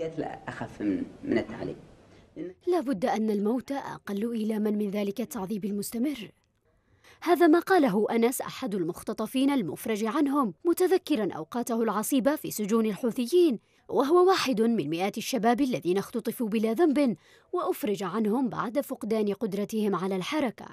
القتل أخف من التعذيب لا بد أن الموت أقل إيلاما من ذلك التعذيب المستمر هذا ما قاله أنس أحد المختطفين المفرج عنهم متذكرا أوقاته العصيبة في سجون الحوثيين وهو واحد من مئات الشباب الذين اختطفوا بلا ذنب وأفرج عنهم بعد فقدان قدرتهم على الحركة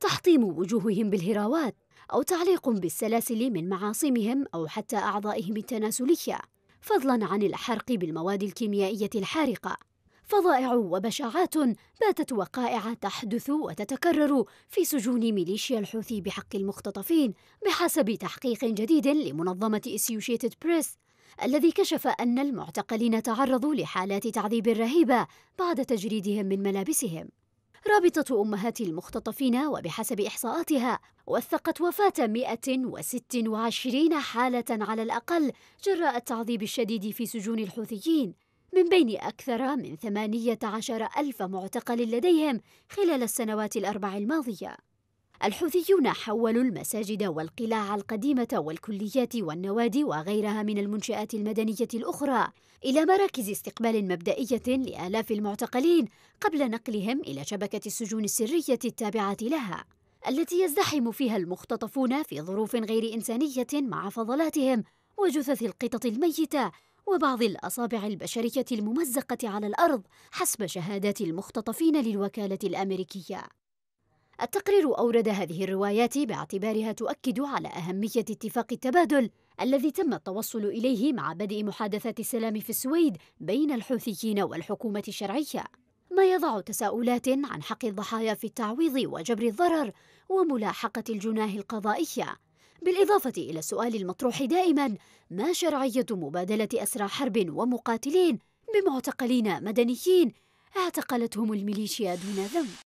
تحطيم وجوههم بالهراوات أو تعليق بالسلاسل من معاصمهم أو حتى أعضائهم التناسلية فضلا عن الحرق بالمواد الكيميائيه الحارقه فظائع وبشاعات باتت وقائع تحدث وتتكرر في سجون ميليشيا الحوثي بحق المختطفين بحسب تحقيق جديد لمنظمه اسيوشيتد بريس الذي كشف ان المعتقلين تعرضوا لحالات تعذيب رهيبه بعد تجريدهم من ملابسهم رابطة أمهات المختطفين وبحسب إحصاءاتها وثقت وفاة 126 حالة على الأقل جراء التعذيب الشديد في سجون الحوثيين من بين أكثر من 18 ألف معتقل لديهم خلال السنوات الأربع الماضية الحوثيون حولوا المساجد والقلاع القديمة والكليات والنوادي وغيرها من المنشآت المدنية الأخرى إلى مراكز استقبال مبدئية لآلاف المعتقلين قبل نقلهم إلى شبكة السجون السرية التابعة لها التي يزدحم فيها المختطفون في ظروف غير إنسانية مع فضلاتهم وجثث القطط الميتة وبعض الأصابع البشرية الممزقة على الأرض حسب شهادات المختطفين للوكالة الأمريكية التقرير أورد هذه الروايات باعتبارها تؤكد على أهمية اتفاق التبادل الذي تم التوصل إليه مع بدء محادثات السلام في السويد بين الحوثيين والحكومة الشرعية ما يضع تساؤلات عن حق الضحايا في التعويض وجبر الضرر وملاحقة الجناه القضائية بالإضافة إلى السؤال المطروح دائما ما شرعية مبادلة أسرى حرب ومقاتلين بمعتقلين مدنيين اعتقلتهم الميليشيا دون ذنب